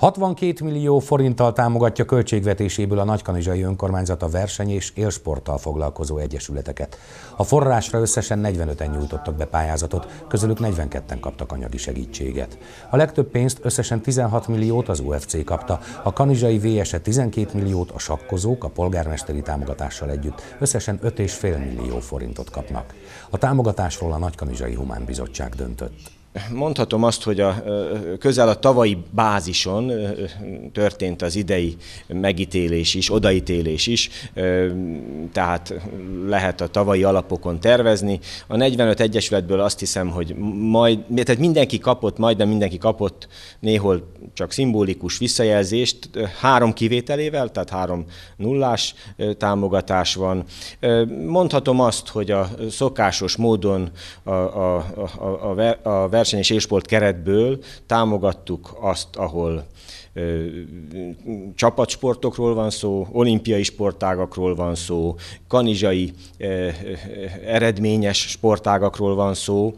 62 millió forinttal támogatja költségvetéséből a Nagykanizsai Önkormányzat a verseny és élsporttal foglalkozó egyesületeket. A forrásra összesen 45-en nyújtottak be pályázatot, közülük 42-en kaptak anyagi segítséget. A legtöbb pénzt, összesen 16 milliót az UFC kapta, a kanizsai VSE 12 milliót, a sakkozók a polgármesteri támogatással együtt összesen 5,5 millió forintot kapnak. A támogatásról a Nagykanizsai Humán Bizottság döntött. Mondhatom azt, hogy a, közel a tavalyi bázison történt az idei megítélés is, odaítélés is, tehát lehet a tavalyi alapokon tervezni. A 45 egyesületből azt hiszem, hogy majd, tehát mindenki kapott, majdnem mindenki kapott néhol csak szimbolikus visszajelzést, három kivételével, tehát három nullás támogatás van. Mondhatom azt, hogy a szokásos módon a, a, a, a, a vers verseny és élsport keretből támogattuk azt, ahol ö, csapatsportokról van szó, olimpiai sportágakról van szó, kanizsai ö, ö, eredményes sportágakról van szó.